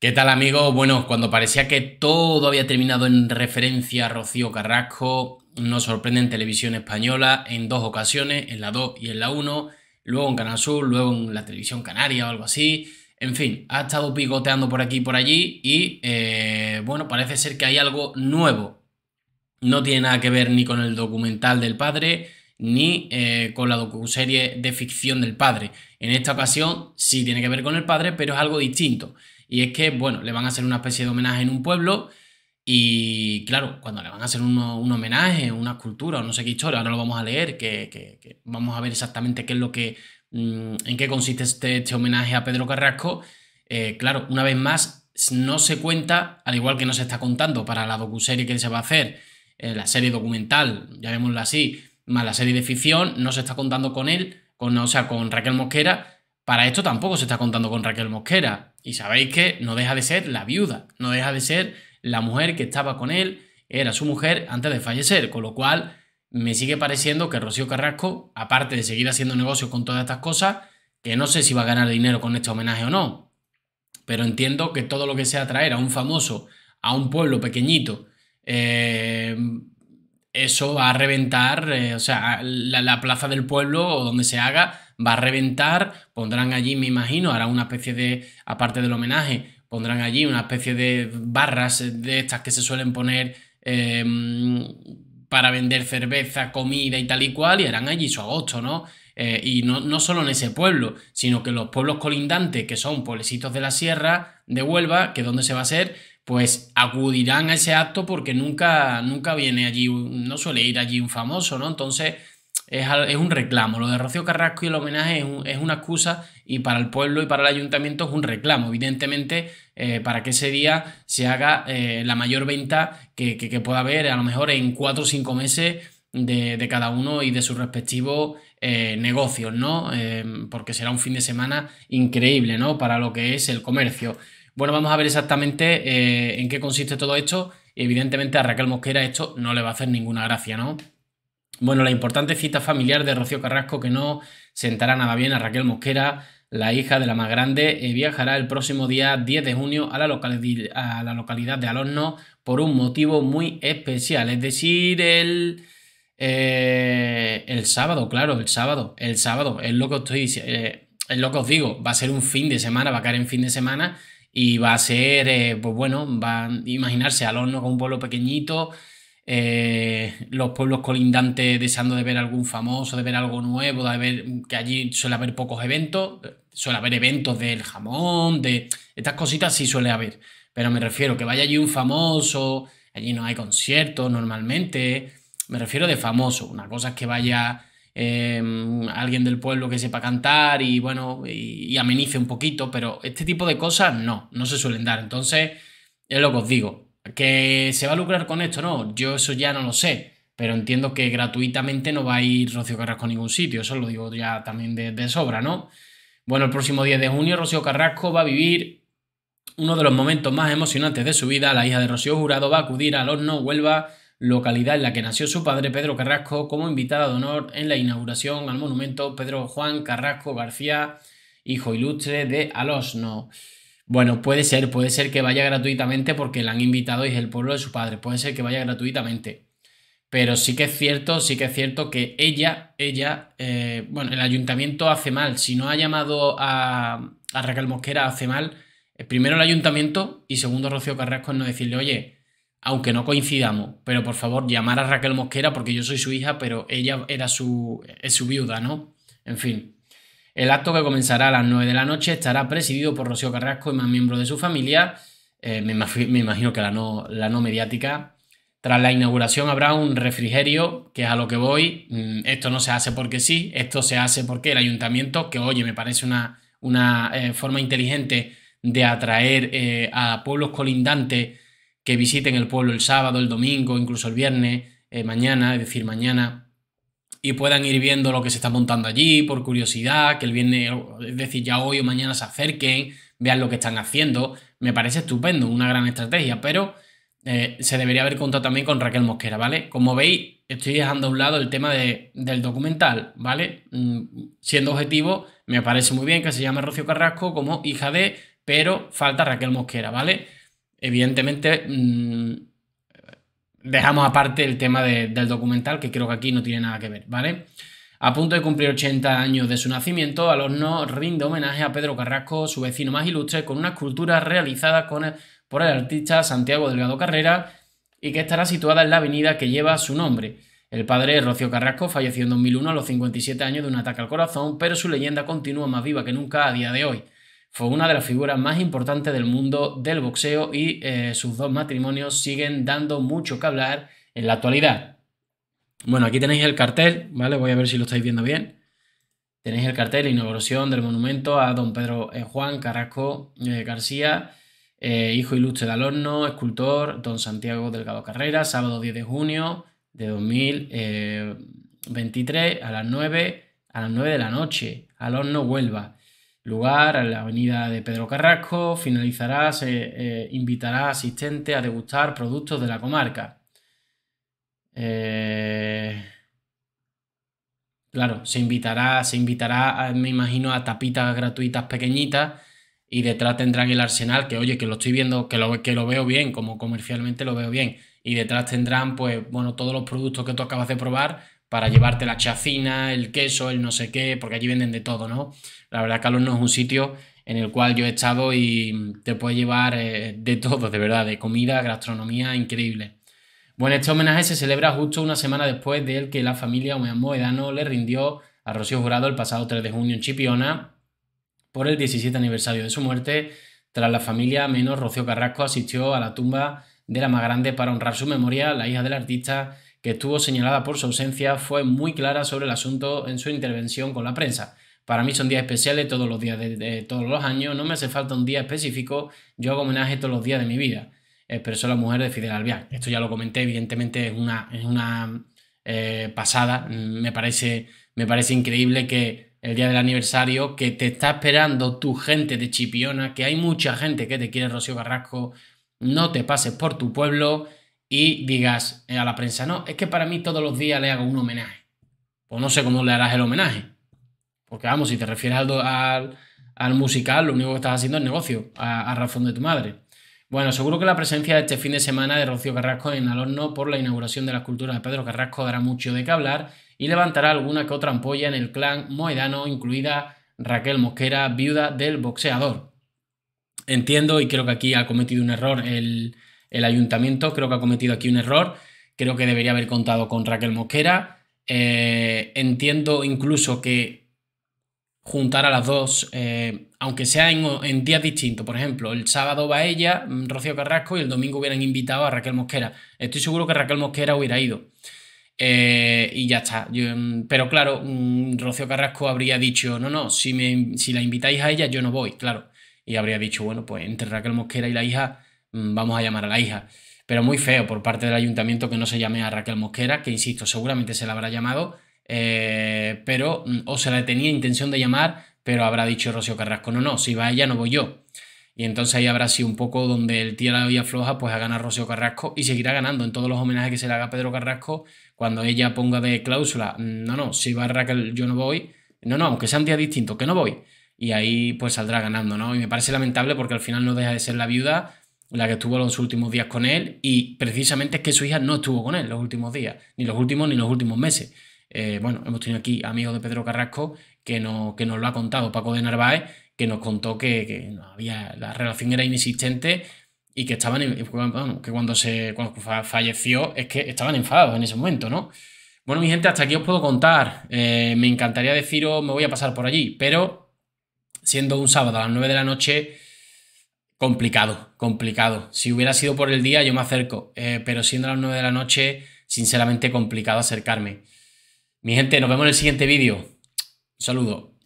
¿Qué tal amigos? Bueno, cuando parecía que todo había terminado en referencia a Rocío Carrasco, nos sorprende en televisión española en dos ocasiones, en la 2 y en la 1, luego en Canal Sur, luego en la televisión canaria o algo así. En fin, ha estado picoteando por aquí y por allí y eh, bueno, parece ser que hay algo nuevo. No tiene nada que ver ni con el documental del padre, ni eh, con la docuserie de ficción del padre. En esta ocasión sí tiene que ver con el padre, pero es algo distinto. Y es que, bueno, le van a hacer una especie de homenaje en un pueblo y, claro, cuando le van a hacer un homenaje, una escultura, o no sé qué historia, ahora lo vamos a leer, que, vamos a ver exactamente qué es lo que, mm, en qué consiste este, este homenaje a Pedro Carrasco, eh, claro, una vez más, no se cuenta, al igual que no se está contando para la docuserie que se va a hacer, eh, la serie documental, llamémosla así, más la serie de ficción, no se está contando con él, con, o sea, con Raquel Mosquera, para esto tampoco se está contando con Raquel Mosquera. Y sabéis que no deja de ser la viuda, no deja de ser la mujer que estaba con él, era su mujer antes de fallecer. Con lo cual, me sigue pareciendo que Rocío Carrasco, aparte de seguir haciendo negocios con todas estas cosas, que no sé si va a ganar dinero con este homenaje o no, pero entiendo que todo lo que sea traer a un famoso a un pueblo pequeñito, eh, eso va a reventar, eh, o sea, la, plaza del pueblo o donde se haga va a reventar, pondrán allí, me imagino, hará una especie de, aparte del homenaje, pondrán allí una especie de barras eh, de estas que se suelen poner em, para vender cerveza, comida y tal y cual, y harán allí su agosto, ¿no? Eh, y no, no, solo en ese pueblo, sino que los pueblos colindantes, que son pueblecitos de la sierra de Huelva, que es donde se va a hacer, pues acudirán a ese acto porque nunca, nunca viene allí, no suele ir allí un famoso, ¿no? Entonces es, un reclamo. Lo de Rocío Carrasco y el homenaje es, una excusa y para el pueblo y para el ayuntamiento es un reclamo, evidentemente, eh, para que ese día se haga eh, la mayor venta que, pueda haber, a lo mejor en cuatro o cinco meses. De, cada uno y de sus respectivos eh, negocios, ¿no? porque será un fin de semana increíble, ¿no? Para lo que es el comercio. Bueno, vamos a ver exactamente eh, en qué consiste todo esto. Evidentemente a Raquel Mosquera esto no le va a hacer ninguna gracia, ¿no? Bueno, la importante cita familiar de Rocío Carrasco que no sentará nada bien a Raquel Mosquera, la hija de la más grande, eh, viajará el próximo día 10 de junio a la, localidad de Alorno por un motivo muy especial, es decir, el... Eh, el sábado, claro, el sábado, el sábado, lo es lo que os digo, va a ser un fin de semana, va a caer en fin de semana y va a ser, eh, pues bueno, van a imaginarse al horno con un pueblo pequeñito, eh, los pueblos colindantes deseando de ver algún famoso, de ver algo nuevo, de ver que allí suele haber pocos eventos, suele haber eventos del jamón, de estas cositas sí suele haber, pero me refiero que vaya allí un famoso, allí no hay conciertos normalmente, me refiero de famoso, una cosa es que vaya Em, alguien del pueblo que sepa cantar y bueno, y, amenice un poquito, pero este tipo de cosas no, no se suelen dar. Entonces, es lo que os digo, que se va a lucrar con esto, no, yo eso ya no lo sé, pero entiendo que gratuitamente no va a ir Rocío Carrasco a ningún sitio, eso lo digo ya también de, sobra, ¿no? Bueno, el próximo 10 de junio Rocío Carrasco va a vivir uno de los momentos más emocionantes de su vida, la hija de Rocío Jurado va a acudir al horno Huelva localidad en la que nació su padre Pedro Carrasco, como invitada de honor en la inauguración al monumento Pedro Juan Carrasco García, hijo ilustre de Alosno. Bueno, puede ser, puede ser que vaya gratuitamente porque la han invitado y es el pueblo de su padre, puede ser que vaya gratuitamente. Pero sí que es cierto, sí que es cierto que ella, ella, eh, bueno, el ayuntamiento hace mal. Si no ha llamado a, a Raquel Mosquera, hace mal. Eh, primero el ayuntamiento y segundo Rocío Carrasco en no decirle, oye, aunque no coincidamos, pero por favor llamar a Raquel Mosquera porque yo soy su hija, pero ella era su, es su viuda, ¿no? En fin. El acto que comenzará a las 9 de la noche estará presidido por Rocío Carrasco y más miembros de su familia, eh, me, imagino que la no, la no mediática. Tras la inauguración habrá un refrigerio, que es a lo que voy. Mm, esto no se hace porque sí, esto se hace porque el ayuntamiento, que oye, me parece una, una eh, forma inteligente de atraer eh, a pueblos colindantes que visiten el pueblo el sábado, el domingo, incluso el viernes, eh, mañana, es decir, mañana, y puedan ir viendo lo que se está montando allí por curiosidad, que el viernes, es decir, ya hoy o mañana se acerquen, vean lo que están haciendo. Me parece estupendo, una gran estrategia, pero eh, se debería haber contado también con Raquel Mosquera, ¿vale? Como veis, estoy dejando a un lado el tema del documental, ¿vale? Mm, siendo objetivo, me parece muy bien que se llame Rocío Carrasco como hija de, pero falta Raquel Mosquera, ¿vale? Evidentemente, mm, dejamos aparte el tema del documental, que creo que aquí no tiene nada que ver, ¿vale? A punto de cumplir 80 años de su nacimiento, Alonso rinde homenaje a Pedro Carrasco, su vecino más ilustre, con una escultura realizada por el artista Santiago Delgado Carrera y que estará situada en la avenida que lleva su nombre. El padre Rocío Carrasco falleció en 2001 a los 57 años de un ataque al corazón, pero su leyenda continúa más viva que nunca a día de hoy. Fue una de las figuras más importantes del mundo del boxeo y eh, sus dos matrimonios siguen dando mucho que hablar en la actualidad. Bueno, aquí tenéis el cartel, ¿vale? Voy a ver si lo estáis viendo bien. Tenéis el cartel, inauguración del monumento a don Pedro eh, Juan Carrasco eh, García, hijo ilustre de Alorno, escultor, don Santiago Delgado Carrera, sábado 10 de junio de 2023 a las 9, a las 9 de la noche, Alorno Huelva lugar, a la avenida de Pedro Carrasco, finalizará, se eh, eh, invitará a asistentes a degustar productos de la comarca. Eh, claro, se invitará, se invitará, me imagino, a tapitas gratuitas pequeñitas y detrás tendrán el arsenal, que oye, que lo estoy viendo, que lo, que lo veo bien, como comercialmente lo veo bien. Y detrás tendrán, pues, bueno, todos los productos que tú acabas de probar para llevarte la chacina, el queso, el no sé qué, porque allí venden de todo, ¿no? La verdad, Calón no es un sitio en el cual yo he estado y te puede llevar eh, de todo, de verdad, de comida, gastronomía, increíble. Bueno, este homenaje se celebra justo una semana después del que la familia Moedano le rindió a Rocío Jurado el pasado 3 de junio en Chipiona por el 17 aniversario de su muerte. Tras la familia menos Rocío Carrasco asistió a la tumba de la más grande para honrar su memoria. La hija del artista que estuvo señalada por su ausencia, fue muy clara sobre el asunto en su intervención con la prensa. Para mí son días especiales todos los días de, todos los años, no me hace falta un día específico, yo hago homenaje todos los días de mi vida. Expresó la mujer de Fidel Albián. Esto ya lo comenté, evidentemente es una, una eh, pasada. Me parece, me parece increíble que el día del aniversario, que te está esperando tu gente de Chipiona, que hay mucha gente que te quiere, Rocío Carrasco, no te pases por tu pueblo y digas eh, a la prensa, no, es que para mí todos los días le hago un homenaje. Pues no sé cómo le harás el homenaje. Porque vamos, si te refieres al, al, musical, lo único que estás haciendo es negocio, a, razón de tu madre. Bueno, seguro que la presencia de este fin de semana de Rocío Carrasco en horno por la inauguración de la escultura de Pedro Carrasco dará mucho de qué hablar y levantará alguna que otra ampolla en el clan moedano, incluida Raquel Mosquera, viuda del boxeador. Entiendo y creo que aquí ha cometido un error el, el ayuntamiento creo que ha cometido aquí un error, creo que debería haber contado con Raquel Mosquera. Eh, entiendo incluso que juntar a las dos, eh, aunque sea en, días distintos, por ejemplo, el sábado va ella, mm, Rocío Carrasco, y el domingo hubieran invitado a Raquel Mosquera. Estoy seguro que Raquel Mosquera hubiera ido. Eh, y ya está. Mm, pero claro, mm, Rocío Carrasco habría dicho, no, no, si, me, si la invitáis a ella, yo no voy, claro. Y habría dicho, bueno, pues entre Raquel Mosquera y la hija Mm, vamos a llamar a la hija. Pero muy feo por parte del ayuntamiento que no se llame a Raquel Mosquera, que insisto, seguramente se la habrá llamado, eh, pero mm, o se la tenía intención de llamar, pero habrá dicho Rocío Carrasco, no, no, si va ella no voy yo. Y entonces ahí habrá sido un poco donde el tío la vía floja, pues a ganar Rocío Carrasco y seguirá ganando en todos los homenajes que se le haga a Pedro Carrasco cuando ella ponga de cláusula, mm, no, no, si va Raquel yo no voy, no, no, aunque sean un día distinto, que no voy. Y ahí pues saldrá ganando, ¿no? Y me parece lamentable porque al final no deja de ser la viuda la que estuvo los últimos días con él, y precisamente es que su hija no estuvo con él los últimos días, ni los últimos ni los últimos meses. Eh, bueno, hemos tenido aquí amigos de Pedro Carrasco que, no, que nos lo ha contado, Paco de Narváez, que nos contó que, había, la relación era inexistente y que estaban, que cuando, se, cuando falleció es que estaban enfadados en ese momento, ¿no? Bueno, mi gente, hasta aquí os puedo contar. Eh, me encantaría deciros, me voy a pasar por allí, pero siendo un sábado a las 9 de la noche, Complicado, complicado. Si hubiera sido por el día, yo me acerco, eh, pero siendo las 9 de la noche, sinceramente complicado acercarme. Mi gente, nos vemos en el siguiente vídeo. Un saludo.